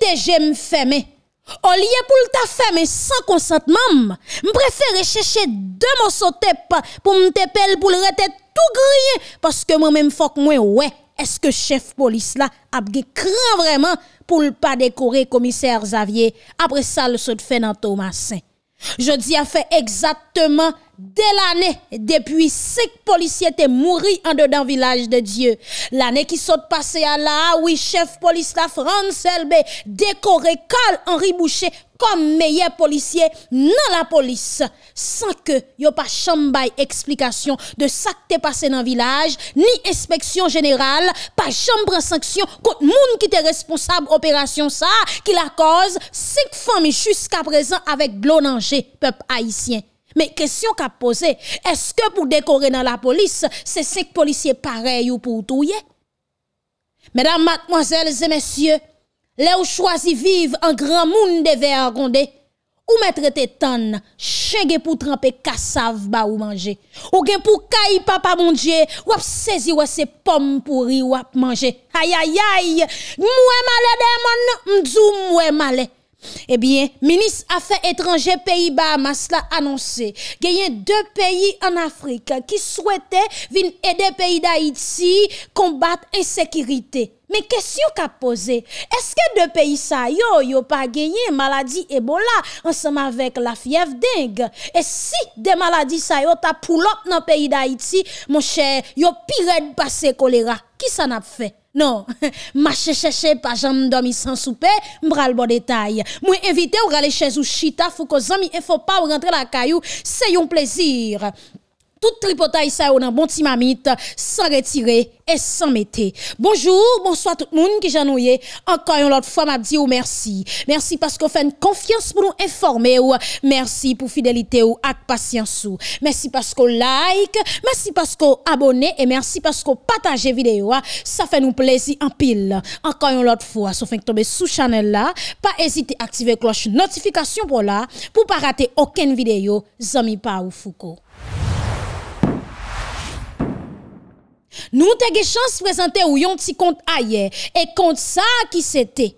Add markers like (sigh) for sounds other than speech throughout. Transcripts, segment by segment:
te jem fèmè. O liye pou lta fèmè san konsant mam. Mpreferè chèche de mò sote pa pou mte pel pou lretè tout griye paske mè mfok mwen wè eske chef polis la apge kran vreman pou lpa dekore komisèr Xavier. Apre sa lsot fè nan Thomasin. Je di a fè egzatman de l'année depuis cinq policiers étaient morts en dedans village de Dieu. L'année qui saute passée à la oui, chef police la France LB décoré Carl Henri Boucher comme meilleur policier dans la police sans que yo pas chambay explication de ça qui passé dans village ni inspection générale pas chambre sanction contre monde qui était responsable opération ça qui la cause cinq familles jusqu'à présent avec blonanger peuple haïtien mais question qu'a posé, est-ce que pour décorer dans la police, c'est cinq policiers pareils ou pour tout Mesdames, mademoiselles et messieurs, les où choisi vivre en grand monde de verre ou mettre tes tonnes, pour tremper cassave ba ou manger. Ou pour kay papa mon Dieu, ou ap saisir ou se pomme pourri ou ap manger. Aïe aïe aïe, moué malé mon, m'dou moué malé. Ebyen, eh menis afe etranje peyi ba mas la anonse, genyen de peyi an Afrika ki souwete vin ede peyi da Iti kombat ensekirite Men kesyon ka pose, eske de peyi sa yo yo pa genyen maladi ebola ansama vek la fief deng E si de maladi sa yo ta poulot nan peyi da Iti, mon chè, yo piret pase kolera, ki san ap fè? Non, (laughs) chèche chercher pas jamais dormi sans souper, le bon détail. Moi invité ou aller chez ou chita fou que zami et faut pas rentrer la caillou, c'est un plaisir tout tripotaille ça on bon petit mamite sans retirer et sans mettre. Bonjour, bonsoir tout le monde qui j'ennuie. Encore une autre fois m'a dit ou merci. Merci parce qu'on fait une confiance pour nous informer ou merci pour fidélité ou avec patience ou. Merci parce qu'on like, merci parce qu'on abonne et merci parce qu'on partage vidéo. Hein. Ça fait nous plaisir en pile. Encore une autre fois, sauf que tomber sous channel là, pas hésiter à activer cloche notification pour là pour pas rater aucune vidéo. Zami pa ou Foucault. Nou te ge chans prezante ou yon ti kont ayer E kont sa ki se te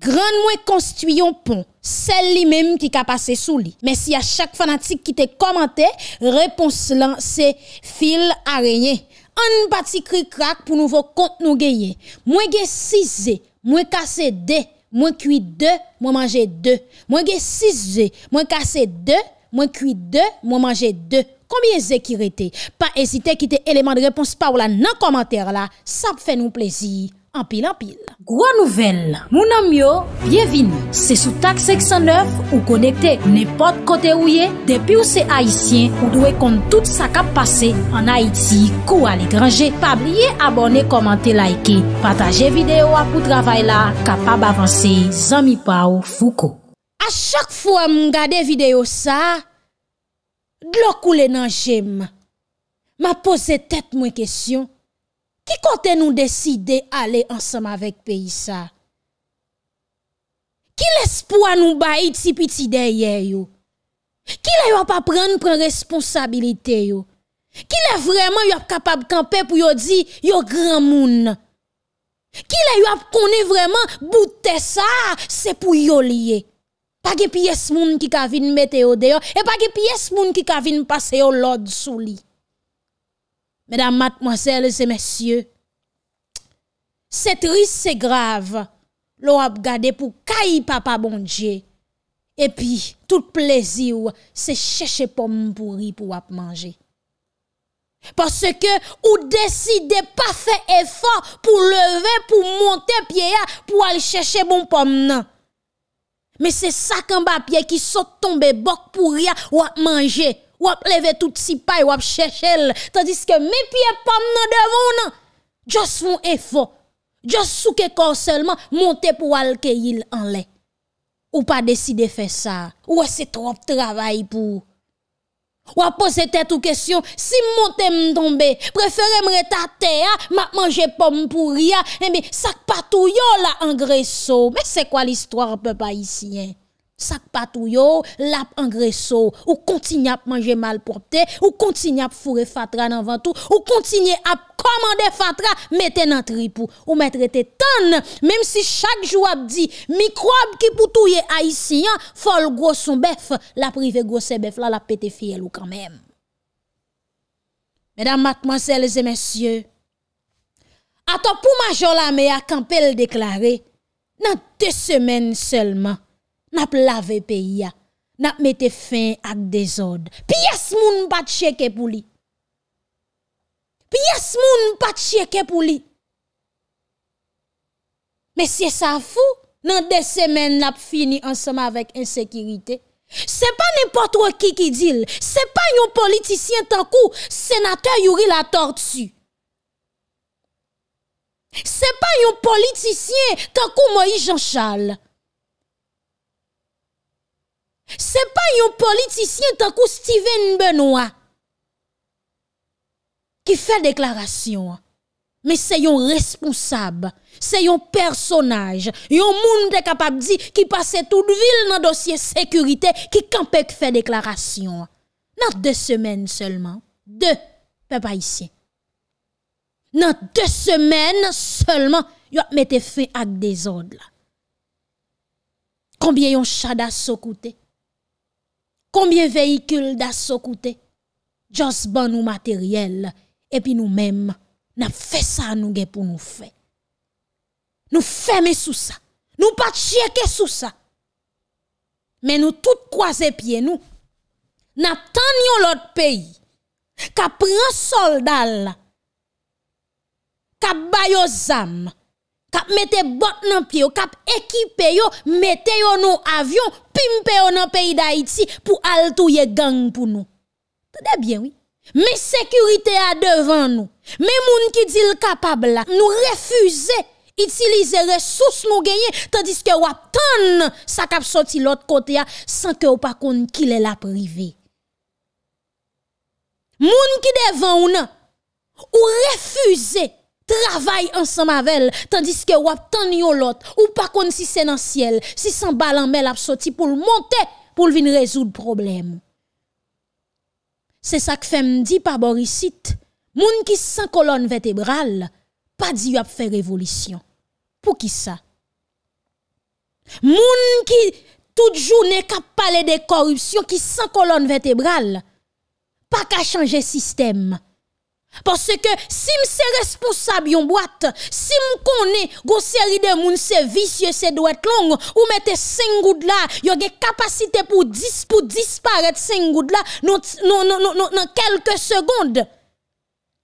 Gran mwen konstuyon pon Sel li menm ki ka pase sou li Men si a chak fanatik ki te komante Repons lan se fil a reyen An pati kri krak pou nouvo kont nou geyen Mwen ge 6 zè, mwen kase 2 Mwen kwi 2, mwen manje 2 Mwen ge 6 zè, mwen kase 2 Mwen kwi 2, mwen manje 2 Koumye zè ki rete? Pa ezite kite eleman de repons pa ou la nan komantèr la. Samp fè nou plezi. Anpil anpil. Gwa nouvel. Moun amyo, bievin. Se sou tak 609 ou konekte nepot kote ou ye. Depi ou se Haitien, ou dwe kont tout sa kap pase. An Haiti, kou al ekranje. Pa blye abone, komante, laike. Pataje videyo apou travay la. Kapab avanse, zami pa ou fouko. A chak fwa moun gade videyo sa... Glo kou le nan jem, ma pose tet mwen kesyon, ki kote nou deside ale ansam avek pey sa? Ki lespo anou bayi tipi ti deye yo? Ki le yo ap apren pren responsabilite yo? Ki le vreman yo ap kapab kampe pou yo di yo gran moun? Ki le yo ap koni vreman boutte sa se pou yo liye? pa ge piye smoun ki ka vin mette yo deyo, e pa ge piye smoun ki ka vin pase yo lod sou li. Medan matmozèl, se mesyè, se tris se grav, lo ap gade pou kayi papa bon dje, e pi tout plezi ou se chèche pom pou ri pou ap manje. Paske ou deside pa fè e fa pou leve pou monte pieya pou al chèche bon pom nan. Mais c'est ça qu'un papier qui saute tomber bok pour rien ou à manger. Ou à lever tout si paille ou à chercher. Tandis que mes pieds pommes nan devant non, juste font effort. juste souke corps seulement monter pour aller en lait. Ou pas décider faire ça. Ou c'est trop travail pour. Ou à poser tête ou question, si mon me tombe, préférez me m'a manger pomme pour rien, et eh bien, ça pas là en Mais c'est quoi l'histoire, peuple haïtien? Sak patou yo, lap an gresou, ou kontin ap manje mal portè, ou kontin ap fure fatra nan vantou, ou kontin ap komande fatra, metè nan tripou, ou metè te tan, mèm si chak jou ap di, mikrob ki poutouye a isiyan, fol gwo son bef, la prive gwo se bef, la la pete fiyelou kanmèm. Mèdam matmansel zè mèsyè, atopou ma jolame a kampe l deklare, nan te semen selman, Nap lave peya, nap mete fin ak dezod. Pi yas moun pat cheke pou li. Pi yas moun pat cheke pou li. Men siye sa fou, nan de semen nap fini ansema vek ensekirite. Se pa nipot wak ki ki dil. Se pa yon politisyen tankou senatè yori la tort su. Se pa yon politisyen tankou moi Jean Charles. Se pa yon politisyen tankou Steven Benoit ki fè deklarasyon. Me se yon responsab, se yon personaj, yon moun dekapab di ki pase tout vil nan dosye sekurite ki kampek fè deklarasyon. Nan deklamasyon, nan deklamasyon seman, nan deklamasyon seman, yon mète fè ak dezod. Kambye yon chadaso koute, Combien de véhicules d'assaut coûté? Just bon matériel. Et puis nous-mêmes, n'a fait ça nous pour nous faire. Nous fermons sous ça. Nous pas checker sous ça. Mais nous tout croiser pieds nous. attendons l'autre pays. Qu'a un soldat a Qu'a bayo âmes. Kap mette bot nan piyo, kap ekipe yo, mette yo nou avyon, pimpe yo nan peyi da iti pou altou ye gang pou nou. Tede bien, oui. Me sekurite ya devan nou. Me moun ki dil kapab la, nou refuze itilize resous nou genye, tadis ke wap tan sa kap soti lot kote ya san ke wap akon ki le la prive. Moun ki devan ou nan, ou refuze... travay ansan mavel, tandis ke wap tan yolot, ou pa kon si senansyel, si san balan mel ap soti pou l montè, pou l vin rezo l problem. Se sa k fe mdi pa borisit, moun ki san kolon vetebral, pa di wap fe revolisyon. Pou ki sa? Moun ki tout jou ne kap pale de korupsyon, ki san kolon vetebral, pa ka chanje sistem. Parce que si je responsable yon boîte, si je connais une série de moun c'est vicieux, c'est doit long, ou mettez 5 gouttes là, y a une capacité pour 10 pour disparaître 5 gouttes là, non, non, non, non, dans quelques secondes.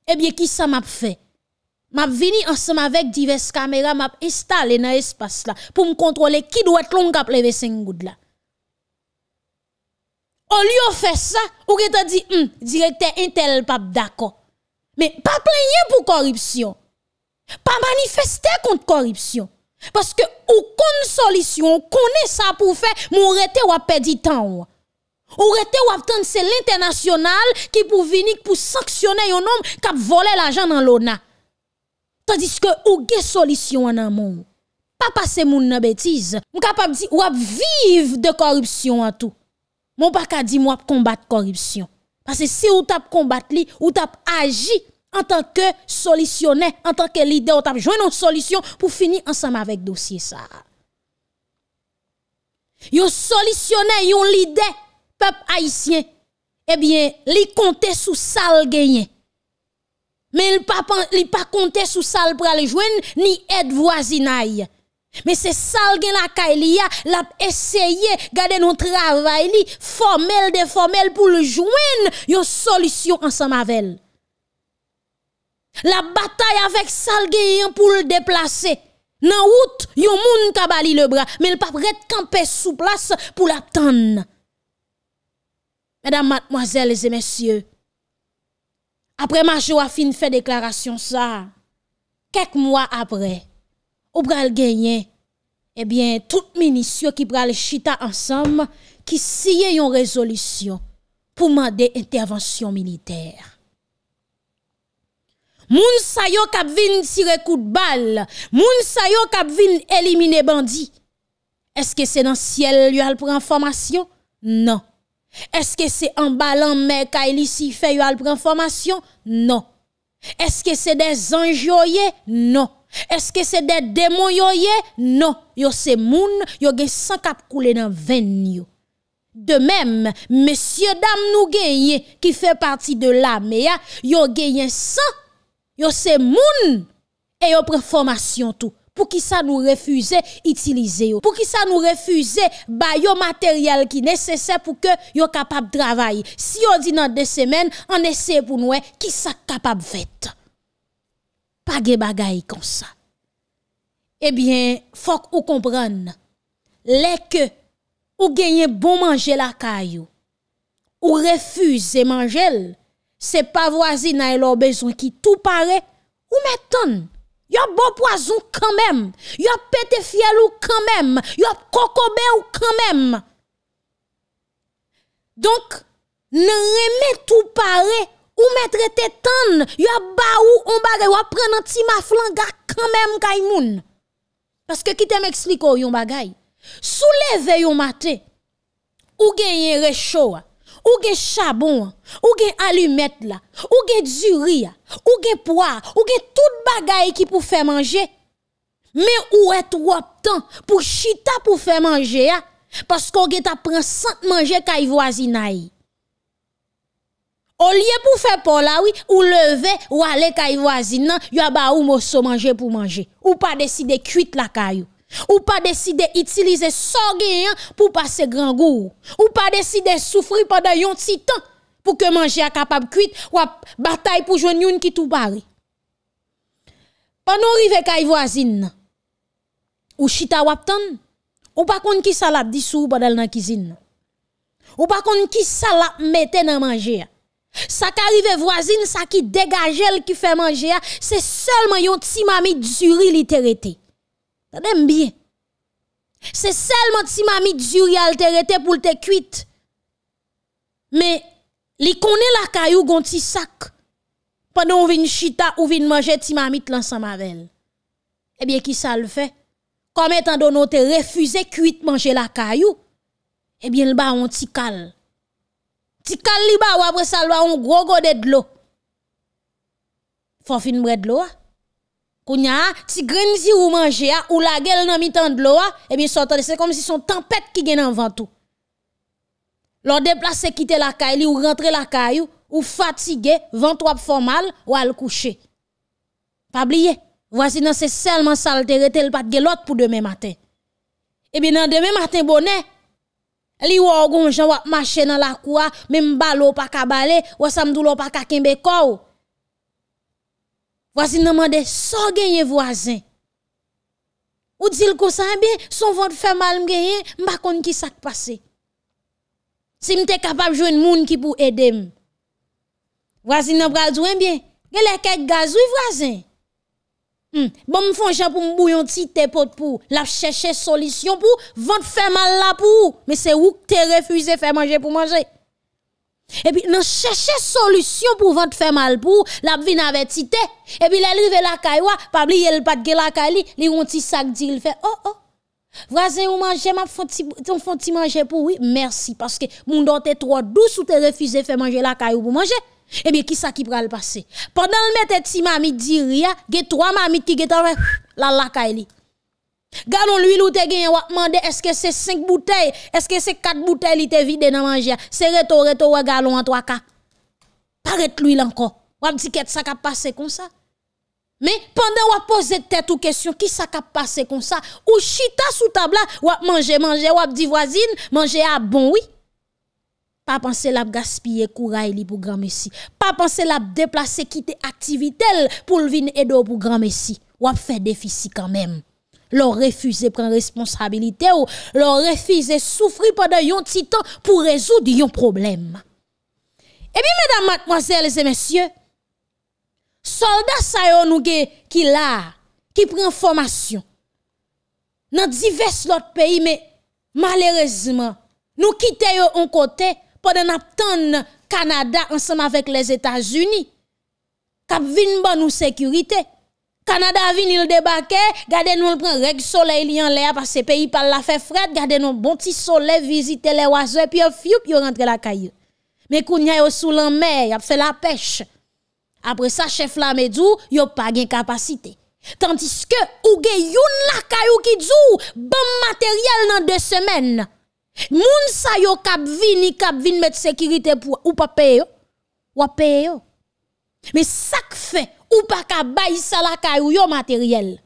Eh bien, qui ça m'a fait? m'a venu ensemble avec diverses caméras m'a installé dans espace là pour me contrôler qui doit être long à lever 5 gouttes là au lieu de faire ça ou que dit hum, directeur intel pas d'accord Men, pa plenye pou korripsyon. Pa manifestè kont korripsyon. Paske, ou kon solisyon, konè sa pou fè, moun rete wap pedi tan wè. Ou rete wap tansè l'internasyonal ki pou vinik pou sanksyonè yon nom kap vole la jan nan lona. Tadiske, ou gen solisyon an nan moun. Pa pase moun nan betiz. Moun kap ap di, wap viv de korripsyon an tou. Moun pa ka di moun ap kombat korripsyon. Paske, se ou tap kombat li, ou tap aji, en tant que solutionnaire, en tant que leader, on a joué une solution pour finir ensemble avec le dossier ça. Yon solutionnaire, yon leader, peuple haïtien, eh bien, li compte sous salle Mais il pas li pas compter sous salle pour aller jouer ni aide voisinaille. Mais c'est sal gen la a, l'a essayé, garder notre travail formel de formel pour le jouer une solution ensemble avec la bataille avec Salguéen pour le déplacer. Nan route, qui moun bali le bras, mais le pas prêt campé sous place pour l'attendre. Mesdames, mademoiselles et messieurs, après ma a fin fait déclaration ça, quelques mois après, ou le gagner, eh bien, tout ministre qui le chita ensemble, qui s'y une résolution pour demander intervention militaire. moun sa yo kap vin tire kout bal, moun sa yo kap vin elimine bandi. Eske se nan siel yo alprenformasyon? Non. Eske se an balan me ka elisi fe yo alprenformasyon? Non. Eske se de zanj yo ye? Non. Eske se de demo yo ye? Non. Yo se moun, yo gen san kap koule nan ven yo. De mem, mesye dam nou genye ki fe parti de la me ya, yo genyen san, Yo se moun, e yo pren formasyon tou. Pou ki sa nou refuze, itilize yo. Pou ki sa nou refuze, ba yo materyal ki nese se pou ke yo kapap travaye. Si yo di nan de semen, an ese pou nou e, ki sa kapap vet. Pa ge bagay kon sa. Ebyen, fok ou kompran. Lè ke ou genye bon manjel akay yo. Ou refuze manjel. c'est pas voisine a besoin qui tout paraît ou m'étonne a bon poison quand même. a pété fiel ou quand même. a cocobé ou quand même. Donc, ne remet tout pareil ou mettre tes y a ba ou on bagay ou prendre un petit maflanga quand même kay Parce que qui ou yon bagay. Soulever yon matin ou gagner réchaud ou gen chabon, ou gen allumette là, ou gen duri, ou gen poire, ou gen tout bagay qui pour faire manger. Mais où est trop temps pour chita pour faire manger parce qu'on gen ta pran sans manger y voisinaï. Au lieu pour faire pour là oui, ou lever ou aller y voisin, yo ba ou so manger pour manger ou pas décider cuite la caillou. Ou pas décider d'utiliser son pour passer grand goût. Ou pas décider de souffrir pendant un petit temps pour que manger soit capable de cuire ou bataille pour joindre une qui tout on Pendant arrivé à voisine, ou chita apton, ou pas contre qui l'a dit sous pendant la cuisine. Ou pas contre qui salade mettait dans manger. Ça qui arrive voisine, ça qui dégage qui fait manger, c'est seulement yon petit mamie duri l'itérité bien. C'est seulement si mamie Durial te rete pour te cuite. Mais li connaît la caillou gon sac. Pendant ou vin chita ou vin manger ti mamite l'ensemble avec Eh bien qui ça le fait Comme étant donné te refusé cuite manger la caillou, eh bien le ba on ti cal. Ti cal li ba ou après ça un gros godet de l'eau. Faut fin de l'eau. Kounya, si grenzi ou manger ah, ou la gueule nan mitan de l'eau, ah, eh bien sortant c'est comme si son tempête qui gagne en tout. Lors déplacer quitter la caille ou rentrer la caille ou fatigué, ventou formal ou al coucher. Pas oublier. Voici dans c'est seulement ça le terre le pas de l'autre pour demain matin. Eh bien dans demain matin bonnet Li ou gon jan wap marcher dans la cour, ah, même balo pas kabale, ou samdou lo pa kakembe kou. Voici nous demande so gagner voisin. Ou dit le ça eh bien son ventre fait mal me gagner, m'pa qui ça ça passé. Si m'te capable de jouer moun qui pou aider m'm. Voici nous pral voisins. bien. Gèlè quelques gaz ou voisin. Hmm, bon m'fon pour pou m'bouyon ti te pot pour la chèche solution pour vendre fait mal là pour, mais c'est où que te de faire manger pour manger. Et puis, nous cherchons solution pour votre faire mal pour, la vie avec t'ite. Et puis, l'arrivée la caille, pas oublier le pas de la caille, li un petit sac fait, oh oh. Voisin ou manger, ma ton fonti manger pour oui, merci. Parce que mon don est trop douce ou te refusé faire manger la caille pour manger. Et eh bien, qui ça qui pral passer? Pendant le mette ti mamie dit rien, a trois mamies qui ge la la caille Galon l'huile ou te gagné, wap mande, est-ce que c'est 5 bouteilles, est-ce que c'est 4 bouteilles, il te vide dans manger. C'est reto, reto, galon en 3K. Paret l'huile encore. Ou dit qu'est-ce qui a passé comme ça? Mais pendant qu'on pose tête ou question, qui ça a passé comme ça? Ou chita sous table ou ou manger, manger, ou dit voisine, manger à ah bon oui. Pas penser la gaspiller courage li pour grand messi. Pas penser la déplacer quitter activité pour le vin edo pour grand messi. Ou fait déficit quand même leur refuser prendre responsabilité ou leur refuser souffrir pendant un petit temps pour résoudre un problème. Eh bien, mesdames, mademoiselles et messieurs, soldats ça nous qui là, qui prend formation dans divers autres pays, mais malheureusement, nous quittons un côté pendant nous Canada ensemble avec les États-Unis. qui nous sécurité. Canada vini le débarquer, gardez nous le prend règle soleil li en l'air parce que pays par la fait fret, gardez nous bon petit soleil visiter les oiseaux puis fiou puis rentrer la caille. Mais kounya yo sous la mer, y a fait la pêche. Après ça chef la medou, yo pas gain capacité. Tandis que ou gen youn la caillou qui joue bon matériel dans deux semaines. Moun sa yo kap vini kap vini mettre sécurité pour ou pas payer ou payer. Mais ça fait ou pas ka bay sa la kayou yo matériel.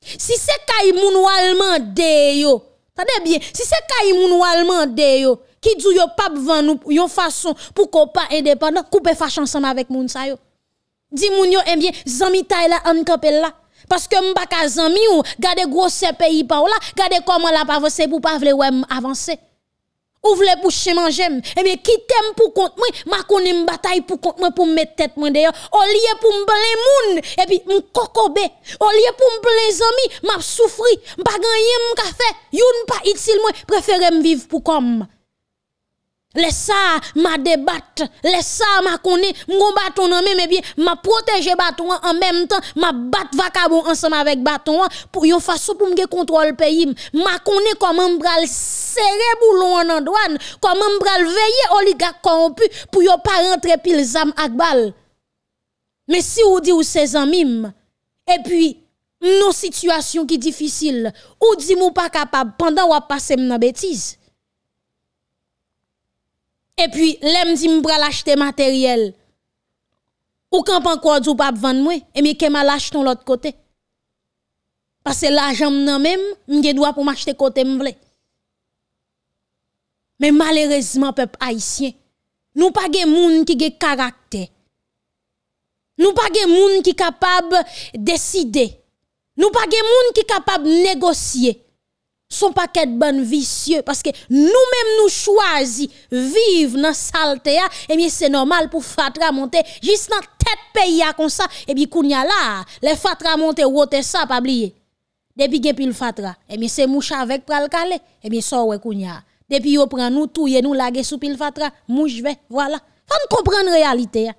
Si c'est kay moun walman de yo, Tade bien, si c'est kay moun walman de yo, qui dou yo pape van nou yon façon pour qu'on pas indépendant, koupe fa ensemble avec moun sa yo. Di moun yo aime eh bien, zami tay la an kapel la. Parce que m'baka zami ou, gade gros pays pa ou la, gade comment la pa avancer pour pas vle ou avancer. Ouvre v'le bouche manger. Eh bien, qui t'aime pour contre moi, ma connais bataille pour contre moi pour mettre tête moi d'ailleurs. Au lieu pour me moun, et eh puis m'kokobe. Au lieu pour me zami, m'a souffri, m'a gagné Youn pa utile moi, préfère vivre pour comme Laisse ça m'a débattre, laisse ça m'a connait mon bâton en même bien, m'a protéger bâton en même temps, m'a battre vacabon ensemble avec bâton pour yon façon pour me contrôle pays, m'a serré comment m'bral serrer boulon en douane, comment m'bral veiller oligarque corrompu pour yo pas rentrer pile zam ak bal. Mais si ou dit ou ses amis et puis nos situations qui difficile, ou dit mou pas capable pendant ou passer dans bêtise. Et puis, l'aime dit m'bral acheter matériel. Ou quand encore du pas vendre moi, et mais que m'a l'autre côté. Parce que l'argent même même, m'gé droit pour m'acheter côté m'vle. Mais malheureusement peuple haïtien, nous pas des moun qui du caractère. Nous pas des moun qui capable décider. Nous pas des moun qui capable négocier son paquet de bonnes vicieux parce que nous-mêmes nous choisissons vivre dans saleté et hein. eh bien c'est normal pour fatra monter juste dans tête pays hein, comme ça et eh bien a là les fatra monter rote ça pas oublier depuis gen pile fatra et eh bien c'est mouche avec pral calé et bien ça ouais a depuis yo prend nous touye nous laguer sous pile fatra mouche vais ben, voilà faut comprendre réalité hein.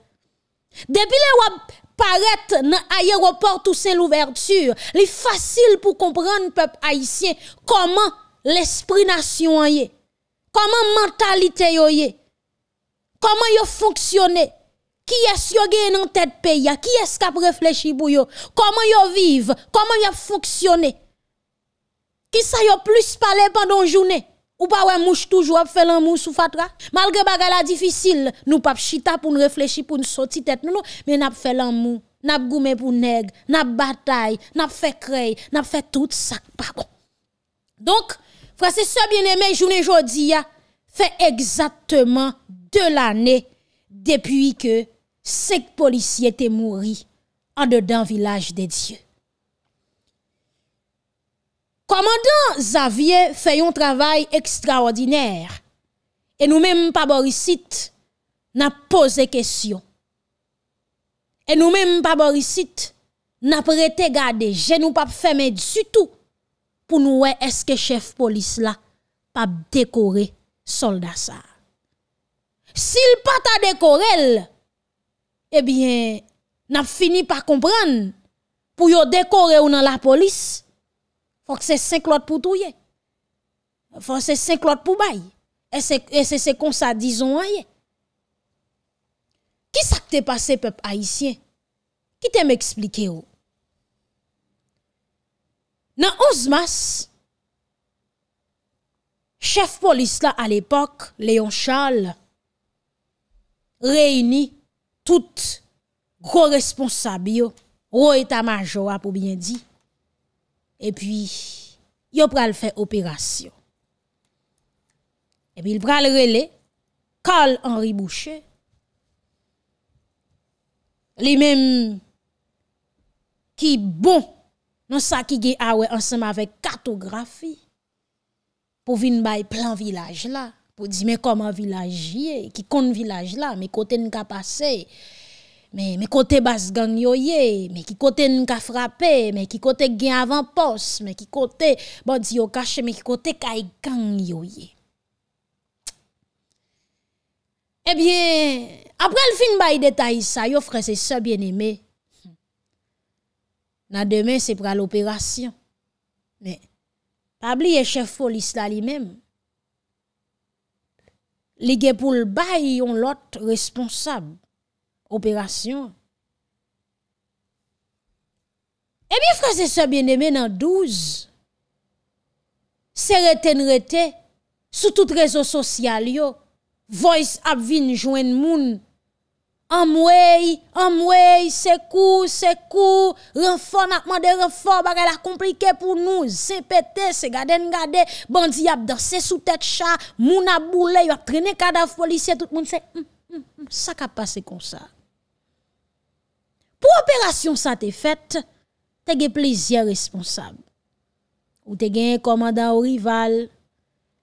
depuis les paraître dans l'aéroport c'est l'ouverture, il est facile pour comprendre peuple haïtien comment l'esprit nation est, comment mentalité est, comment yo fonctionne, qui est-ce qui gagne dans tête pays, qui est-ce qui réfléchi pour comment yo vivent, comment yo fonctionne. Qui ça plus parler pendant journée Ou pa wè mouch toujou ap fè lan mou sou fatra? Malge bagala difisil, nou pap chita pou nou reflechi, pou nou soti tèt, nou nou, men ap fè lan mou, nap goume pou neg, nap batay, nap fè krey, nap fè tout sak pa bon. Donk, frasè se bienemè, jounè jodi ya, fè egzatman de lanè, depuy ke sek polisye te mouri an de dan vilaj de Diyo. Komandan Zavye fè yon travay ekstraordinèr. E nou mèm pa borisit, na pose kesyon. E nou mèm pa borisit, na prete gade jenou pap fèmè dsutou pou nou wè eske chef polis la pap dekore soldasa. Sil pata dekorel, ebyen eh na fini pa kompran pou yo dekore ou nan la polis, Fòk se sèk lòt pou tou ye. Fòk se sèk lòt pou bay. E, e se se kon sa dizon wè ye. Ki sa k te pase pep Aisyen? Ki te mè eksplike yo? Nan 11 mas, chef polis la al epok, Leon Charles, reyini, tout, gwo responsabyo, gwo etaman jowa pou bjen di. E pi, yo pral fè operasyon. E pi, l pral rele, Karl Henri Boucher, li men ki bon nan sa ki ge awe anseman vek kartografi, pou vin bay plan vilaj la, pou di men koman vilaj ye, ki kon vilaj la, men kote n ka paseye. Mais, mes côtés bas gang yoye, mais qui côté n'a frappé, mais qui côté gen avant poste, mais qui côté bandi yo caché, mais qui côté kay gang yoye. Eh bien, après le fin bay détail ça, yo frère, c'est ça bien aimé. Na demain, c'est pour l'opération. Mais, pas oublier chef police là lui-même. Li gen pou le yon lot responsable. operasyon. Ebi fraze se bien eme nan douz, se reten rete, sou tout rezo sosyal yo, voice ap vin jwen moun, amwey, amwey, se kou, se kou, renfor natman de renfor, bak ala komplike pou nou, se pete, se gade n gade, bandi ap danse sou tet cha, moun ap boule, yo ap trene kadaf polisye, tout moun se, sa ka pase kon sa. Ou operasyon sa te fet, te ge plezyen responsable. Ou te gen yon komanda ou rival,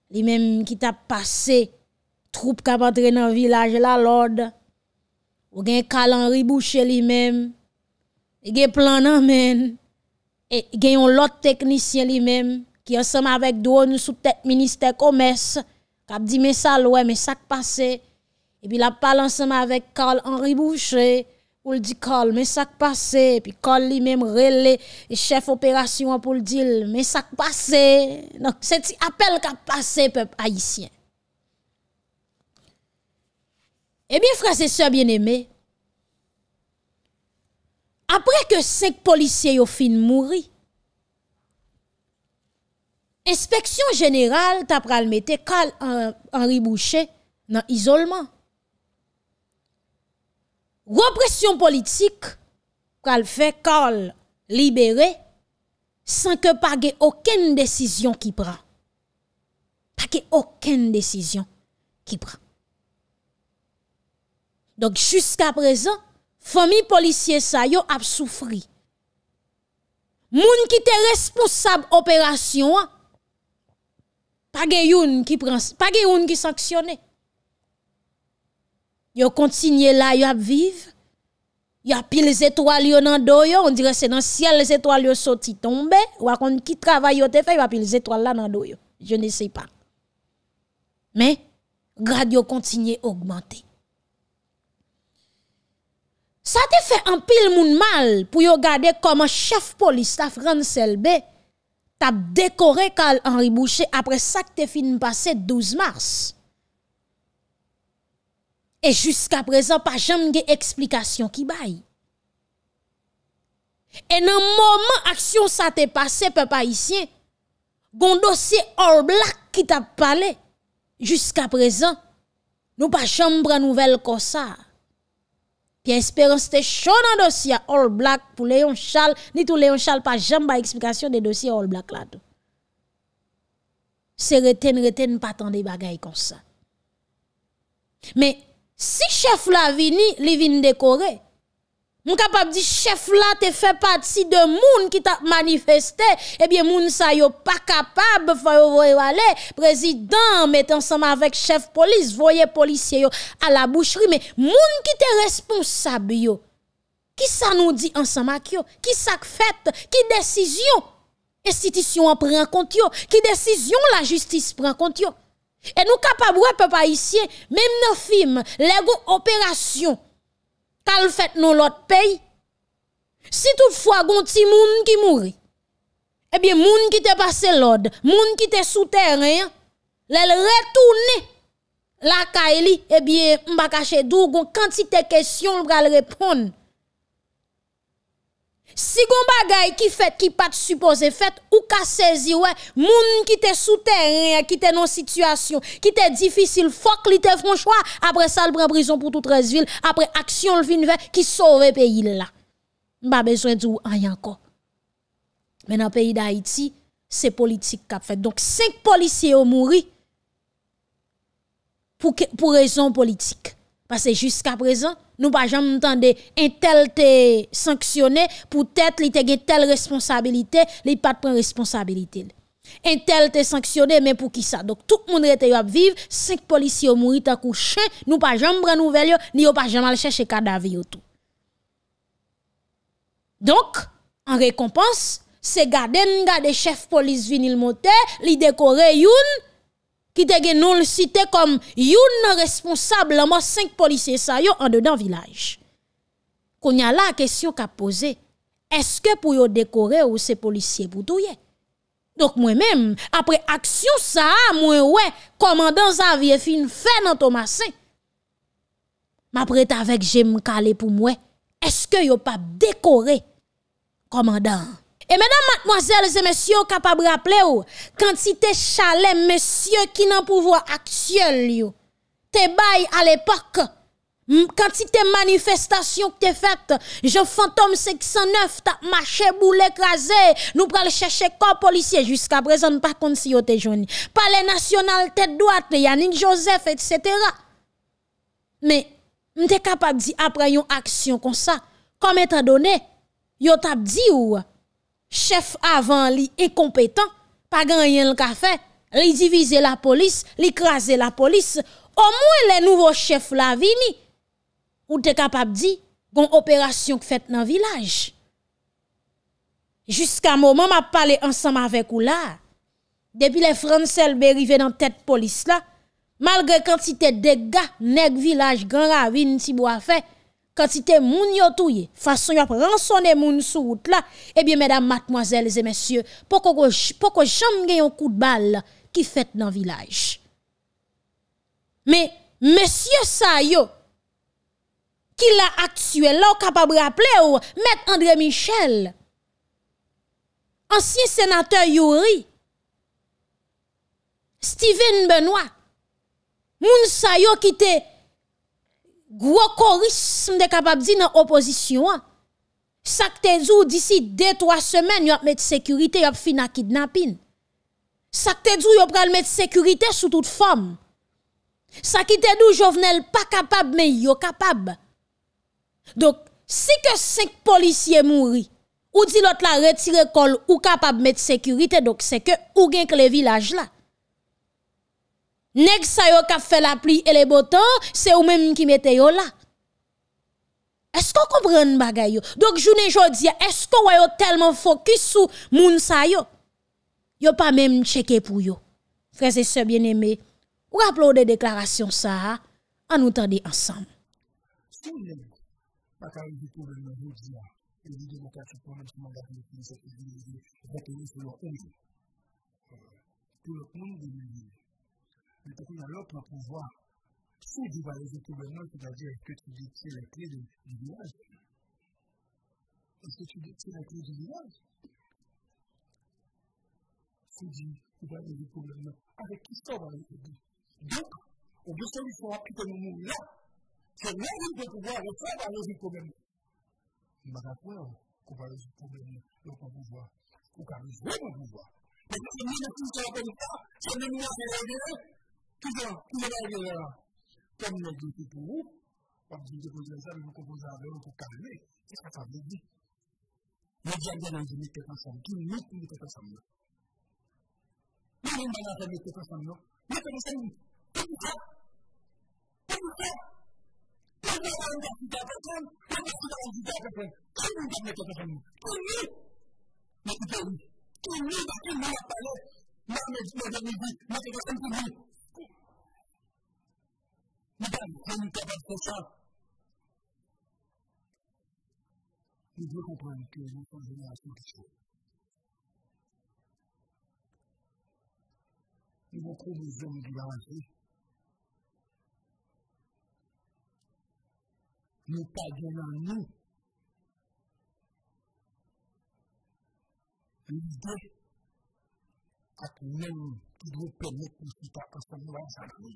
li menm ki tap pase, troupe kap atre nan vilaj la lorde, ou gen kal an ribouche li menm, e gen plan nan men, e gen yon lot teknisyen li menm, ki ansema avèk do ou nou sou tèt minister komès, kap di mesal wè me sak pase, e pi la pal ansema avèk kal an ribouche, pou l di kal, mè sak pase, pi kal li mèm relè, e chef operasyon pou l dil, mè sak pase, nan se ti apel ka pase pep aisyen. Ebyen eh frasè sè bienemè, apre ke sek policye yo fin mouri, inspeksyon jeneral tap pral metè kal an ribouche nan isolman. repression politique qu'elle fait qu'elle libère sans que pas aucune décision qui prend. Pas aucune décision qui prend. Donc jusqu'à présent, famille policier ça yo a souffri. Moun qui était responsable opération pas qui prend pas qui sanctionné. Yo continué là, yo vivre. a pile les étoiles yo nan do on dirait c'est dans le ciel les étoiles yo sorti ou à qui travaille yo te fait, yo pile les étoiles là nan do Je ne sais pas. Mais grade yo continue augmenter. Ça te fait un pile moun mal pour yo garder comment chef police la France t'a décoré Carl Henri Boucher après ça que te fin passé 12 mars. Et jusqu'à présent, pas jamais d'explication qui baille. Et dans le moment action ça t'est passé, peuple haïtien, un dossier all black qui t'a parlé. Jusqu'à présent, nous pas chambre nouvelle comme ça. Pierre Espérance était chaud dans le dossier all black pour Léon Charles, ni tout Léon Charles pas jamais explication des dossiers all black là tout. C'est reten reten pas tant des bagailles comme ça. Mais Si chef la vini, li vini dekore. Moun kapab di chef la te fe pati de moun ki ta manifeste, ebyen moun sa yo pa kapab fay yo voye wale, prezident mette ansama vek chef polis, voye polisye yo a la boucheri, men moun ki te responsab yo. Ki sa nou di ansama ki yo? Ki sak fete? Ki desisyon? E sitisyon prekont yo? Ki desisyon la justis prekont yo? Et nous capables, ouais, peuple haïtien, même nos films, les opérations, qu'elles fait dans l'autre pays, si toutefois, il y a monde qui mourit, eh bien, monde qui te passé l'ordre, monde qui te souterrain, les retourner la kaili, eh bien, m'ba caché d'où, quantité question, va répondre. Si goun bagay ki fèt, ki pat suppose fèt, ou ka sezi wè, moun ki te souterren, ki te nan situasyon, ki te difisil, fòk li te fòn chwa, apre sa l'brin brison pou toutre zvil, apre aksyon l'vinve, ki sove peyi la. Mba bezwen di ou ayan ko. Men an peyi da Haiti, se politik kap fèt. Donk, senk polisye yo mouri pou rezon politik. Parce que jusqu'à présent, nous ne pouvons jamais entendre qu'un tel est sanctionné peut-être qu'il a une telle responsabilité, il ne prend pas de responsabilité. Un tel est sanctionné, mais pour qui ça? Donc tout le monde est en vie, cinq policiers mouillent à coucher, nous ne pouvons jamais renouveler, nous ne pouvons jamais chercher les cadavres. Donc, en récompense, c'est garder un gars de chef police vinil moté, l'idée qu'on réunit, Kite gen nou l site kom youn responsable mo 5 polisye sa yo an de dan vilaj. Koun ya la kesyon ka pose, eske pou yo dekore ou se polisye boutou ye? Dok mwen men, apre aksyon sa a mwen we, komandan zavye fin fe nan to masen. Ma apre ta vek jem kalen pou mwen, eske yo pa dekore komandan? Et mesdames, mademoiselles et messieurs, capable de rappeler, quantité chalet, messieurs, qui n'ont pouvoir actuel, te bail à l'époque, quantité manifestation que t'es faite, Jean Fantôme 609 t'a marché boule écrasé, nous pral chercher corps policier jusqu'à présent pas contre si yo te Palais national tête droite, Yannick Joseph etc. Mais m'te capable dire après une action comme ça, comme étant donné, yo t'a dit ou Chef avan li e kompetan, pa gan yon l kafe, li divize la polis, li krasi la polis, o mwen le nouvo chef la vini, ou te kapap di, gon operasyon k fèt nan vilaj. Juska mouman ma pale ansam avèk ou la, depi le fransel berive nan tèt polis la, malgre kantite dega neg vilaj gan ravini ti bo a fè, kantite moun yo touye, fason yo pransone moun sou wout eh la, ebyen mèdam matmoazèl zè mèsyè, poko jom gen yon kout bal ki fèt nan vilaj. Mè, mèsyè sa yo, ki la aksyè, la ou kapab râple ou, mèd André Michel, ansyen senatè yori, Steven Benoit, moun sa yo ki te, Gwo koris m de kapab di nan opozisyon an. Sak te zou disi 2-3 semen yon ap mette sekurite yon ap fina kidnapin. Sak te zou yon pral mette sekurite sou tout fom. Sak te zou jovenel pa kapab men yon kapab. Dok si ke 5 polisye mouri ou di lot la retire kol ou kapab mette sekurite Dok se ke ou genk le vilaj la. Nèg sa yo ka fait la pluie et les beaux c'est ou même qui mettez yo là. Est-ce qu'on comprend bagay yo? Donc journée jodi, est-ce qu'on yo tellement focus sur moun sa yo? Yo pas même checké pour yo. Frères et sœurs bien-aimés, ou des déclarations ça en nous tendez ensemble. Mais a l'autre pour pouvoir sous va résoudre le c'est-à-dire que tu détiens la clé du village. Est-ce que tu la clé du village C'est tu Avec qui ça va résoudre Donc, on à nous là. C'est là de pouvoir résoudre le problème. Mais qu'on va le problème, donc on pouvoir. On va résoudre le pouvoir. Mais ki mwen la ve la pou mwen le dikou pou ou wè mwen dikou dikou dikou mwen konpo zavè ou pou karme se skatavè dik mwen dikou dikou mwen konpo zavè ou pou karme mwen konpo zavè ou pou karme Mwen pa mwen fwen yon taban fwen chan. Mwen fwen kontrol mwen kwen yon fwen jenay asman kwen chan. Mwen kwen mwen jenay jenay fwen. Mwen pa jenay mwen. Mwen fwen jenay mwen kwen jenay mwen.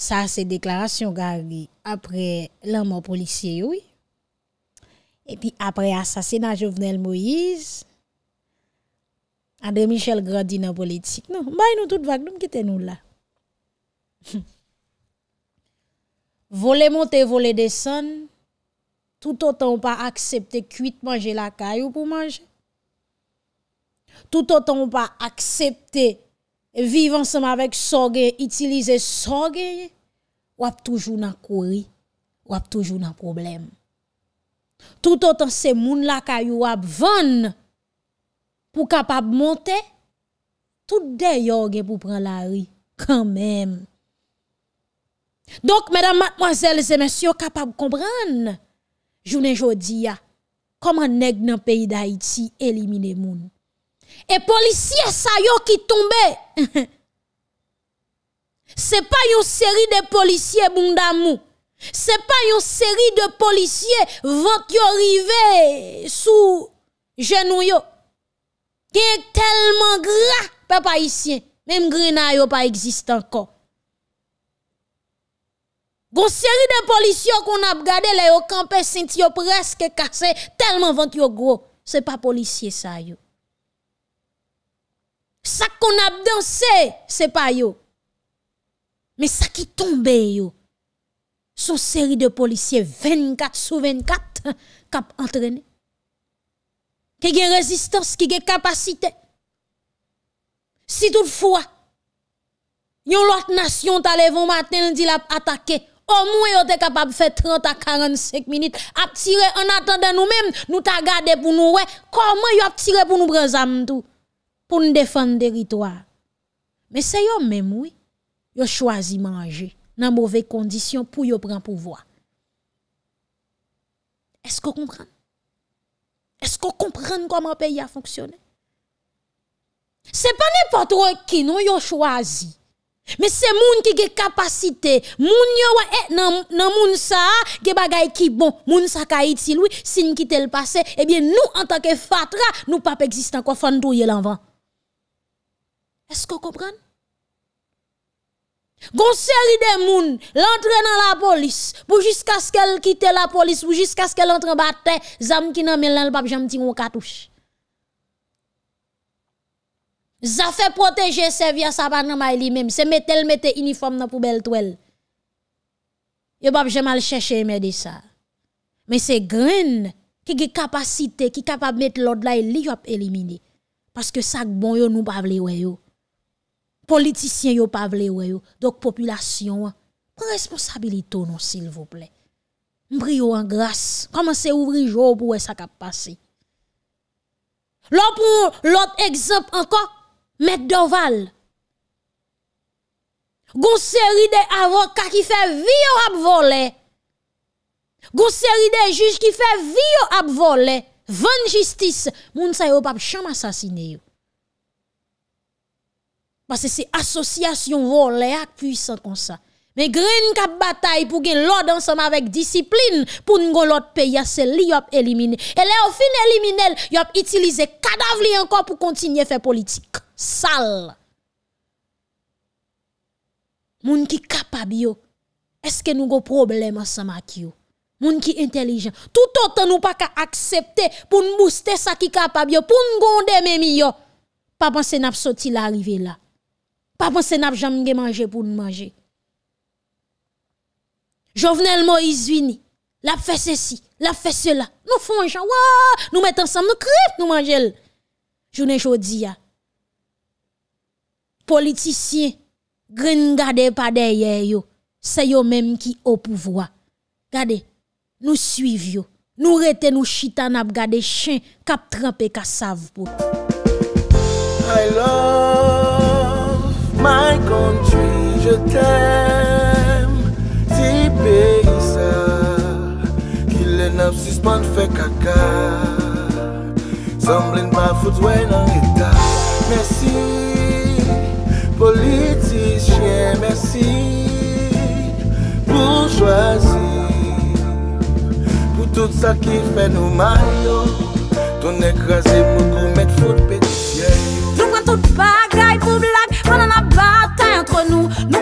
Ça, c'est déclaration Gary après l'homme policier, oui. Et puis après assassinat Jovenel Moïse, André Michel gradin en politique. Non, mais bah, nous toute vague, nous qui nous là. (laughs) voler monter, voler descendre, tout autant pas accepter cuite manger la caille pour manger. Tout autant pas accepter Vivan seman vek soge, itilize soge, wap toujou nan kouri, wap toujou nan problem. Tout otan se moun la ka yu wap van pou kapab monte, tout dey yoge pou pran la ri, kanmen. Donk, medan matmoazel zemensyo kapab kompran, jounen jodi ya, koman neg nan peyi da iti elimine moun. Et policiers sa yo qui tombait. (laughs) c'est pas une série de policiers bon Ce C'est pas une série de policiers vont qui sous genou yo. Qui est tellement gras papa haïtien, même grenaille yo pas existe encore. Une série de policiers qu'on a regardé les campé senti presque cassé tellement vent yo gros. C'est pas policier ça yo. Ça qu'on a dansé, c'est pas yo. Mais ça qui tombe yo. Son série de policiers 24 sur 24 cap entraîné. Qui gen résistance, qui gen capacité. Si toutefois, yon l'autre nation ta matin dit l'a attaqué, au moins était capable de faire 30 à 45 minutes à tirer en attendant nous-mêmes, nous t'a gardé pour nous comment yon a tiré pour nous prendre tout pour nous défendre territoire. Mais c'est eux mêmes oui, ont choisi manger dans mauvaises conditions pour yo prendre pouvoir. Est-ce qu'on comprend Est-ce qu'on comprend comment le pays a fonctionné C'est pas n'importe qui nous a choisi. Mais c'est moun qui a capacité, moun yo et eh, nan, nan moun sa, ge bagay ki bon, moun sa ka iti lui, sin quitter le passé, eh bien nous en tant que fatra, nous pas existant quoi fondouye l'enfant. Est-ce que vous comprenez? Gon série de moun l'entre dans la police pour jusqu'à ce qu'elle quitte la police pour jusqu'à ce qu'elle entre en bataille zam qui nan men pas, pap jam ti cartouche ça fait protéger servir ça pas nan li même c'est mettel mette uniforme dans poubelle toile n'ai pap mal al chercher aimer ça mais c'est grain qui a capacité qui capable mettre l'ordre là il li éliminé. parce que ça bon yo nous pas vle yo politisyen yo pa vle wè yo, dok populasyon wè, responsabilitoun non, wè sil vople. Mbri yo an gras, koman se ouvri jòp wè sa kap pase. Lò pou lòt ekzemp ankon, mèk dòval. Gon seri de avokat ki fe vi yo ap vole, Gon seri de jùj ki fe vi yo ap vole, ven jistis, moun sa yo pap chanm asasine yo. Parce que c'est association volée puissant comme ça. Mais Green cap bataille pour gagner l'ordre ensemble avec discipline pour nous l'autre pays, c'est li a éliminé. Et là, au fin éliminé, Il a utilisé cadavre encore pour continuer à faire politique. Sale. Moun qui capable Est-ce que nous avons problème ensemble avec yo? Moun qui intelligent. Tout autant nous pas accepter pour nous booster ça qui capable pour nous gonder même yo. Pas penser n'a sorti l'arrivée là. Pa ponsen ap jam nge manje pou nou manje. Jovenel Moizini, la fè se si, la fè se la. Nou fonjan, waa, nou met ansam, nou krip, nou manjel. Jounen Chodiya, politisyen, gren gade pa deye yo, se yo menm ki o pouvoa. Gade, nou suiv yo. Nou rete nou chitan ap gade, chen kap trape kassav pou. I love My country, je tem Ti pe isa Ki le napsis pan fe kaka Samblen pa foud wè nan etat Mersi, politis chen Mersi, pou chwazi Pou tout sa ki fè nou mayo Ton ek raze mou kou met foud pe di fye Louk an tout pa gay pou bli entre nous. nous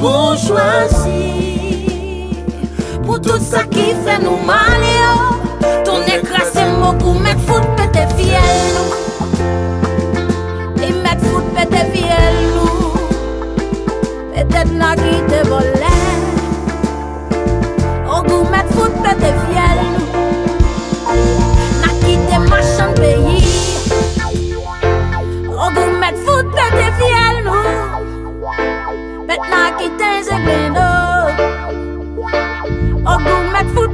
Pou jwansi Pou tout sa ki fè nou mani yo Ton ekrasen mou kou mèk foute pè te fiyel nou E mèk foute pè te fiyel nou Pè tèt nan ki te bole O kou mèk foute pè te fiyel nou Nan ki te machan peyi na kitenzekben ó. Akunk megfut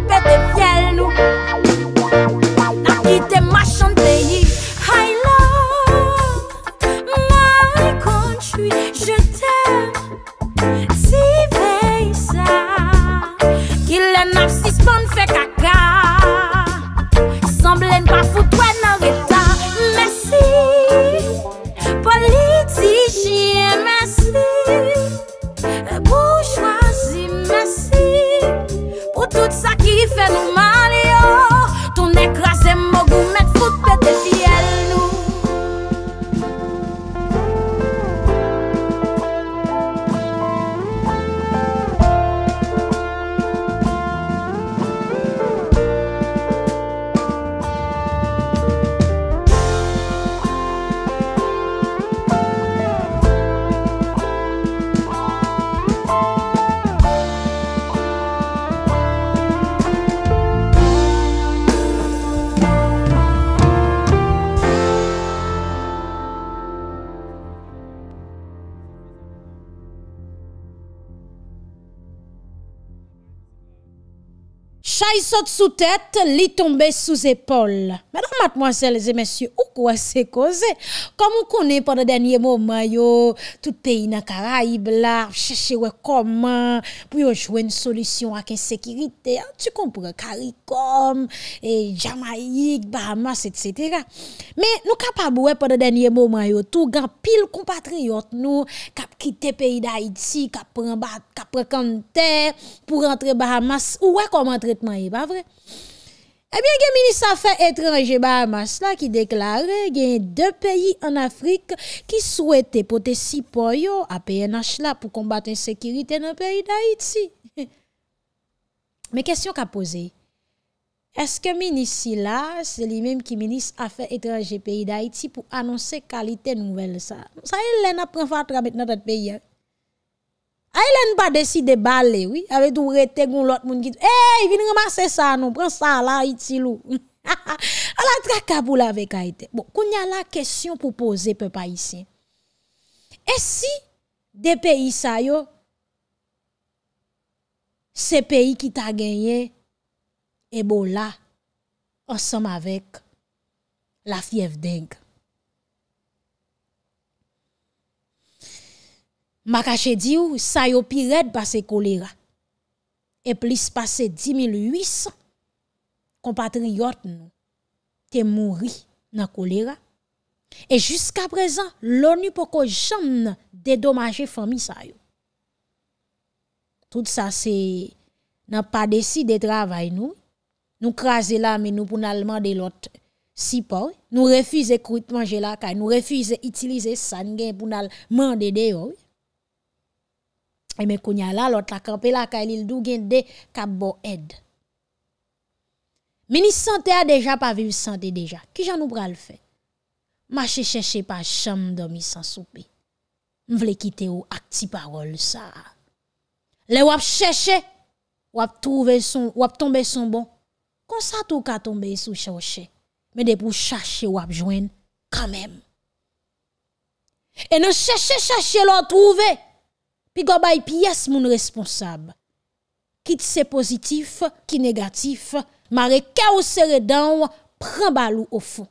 sous tête, lit tombé sous épaule. Mè nan mat mwansè lè zè mèsyè, ou kwa se ko zè? Kam ou konè pa de denye mwoman yo, tout peyi nan karaib la, chèche wè koman, pou yo jwè n solisyon ak ensekirite, tu kompre Karikom, Jamaik, Bahamas, etc. Mè nou kapab wè pa de denye mwoman yo, tou gan pil kompatriyot nou, kap kite peyi da Haiti, kap prekante, pou rentre Bahamas, ou wè koman tretman yo, ba vre? Ebyen eh gen menis a fe etranje ba mas la ki deklare gen yon de peyi an Afrika ki souwete pote si poyo a peyen nach la pou kombat en sekirite nan peyi da Iti. Men kesyon ka pose, eske menis si la se li menis a fe etranje peyi da Iti pou anonsen kalite nouvel sa? Sa yon lè na prefa atramet nan det peyi an? Ay lè n pa desi de bale, oui, avèd ou rete goun lòt moun kit. Ey, vin remase sa nou, pren sa la, iti lou. (laughs) A la trakabou la vek a ite. Bon, koun yal la kesyon pou pose pepa isi. E si de peyi sa yo, se peyi ki ta genye, e bo la, an som avèk la fief deng. Ma ça a été sa yo pi red passe choléra. Et plus passé 10 800 compatriotes nous sont morts dans choléra. Et jusqu'à présent, l'ONU poko jam la famille yo. Tout ça, c'est n'a pas décidé de travail nous. Nous craser la, nous pour demander de l'autre. Si pas, nous refusons de manger la caille, nous refusons d'utiliser ça pour nous demander de E eh men konya la lot la kampe la ka elil dou gen de kap bo ed. Meni sante a deja pa vivi sante deja. Ki jan nou bra l fe? Ma che cheche pa chanm do mi san soupe. M vle kite ou ak ti parol sa. Le wap cheche, wap tombe son bon. Konsa tou ka tombe sou cheche. Men de pou cheche wap jwen kanmem. E nan cheche cheche lor touve. E! pi go bay pi yas moun responsab. Kit se pozitif, ki negatif, mare ka ou se redan, pren balou ou foun.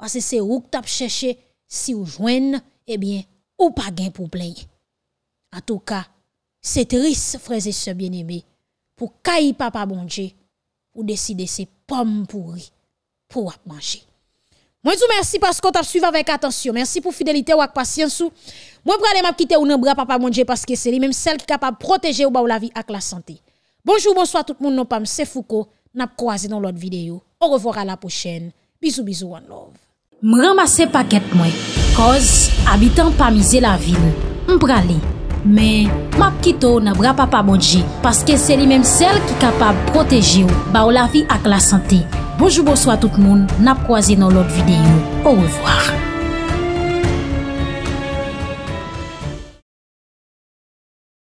Pase se ouk tap chèche, si ou jwen, ebyen, ou pa gen pou pley. A tou ka, se tris freze se bien ebe, pou kayi pa pa bondje, ou deside se pom pou ri, pou ap manje. Mwen sou mersi pasko tap suiv avèk atensyon. Mersi pou fidelite wak pasyansou. Mwen prale map kite ou nan bra pa pa mounje paske se li menm sel ki kapab proteje ou ba ou la vi ak la sante. Bonjou bonsoy tout moun nou pam se fouko, nap kwa zi nan lot videyo. Ou revoar a la pochene. Bizou bizou an love. Mwen ramase paket mwen, koz abitan pa mize la vil, mwen prale. Men, map kite ou nan bra pa pa mounje paske se li menm sel ki kapab proteje ou ba ou la vi ak la sante. Bonjou bonsoy tout moun, nap kwa zi nan lot videyo. Ou revoar.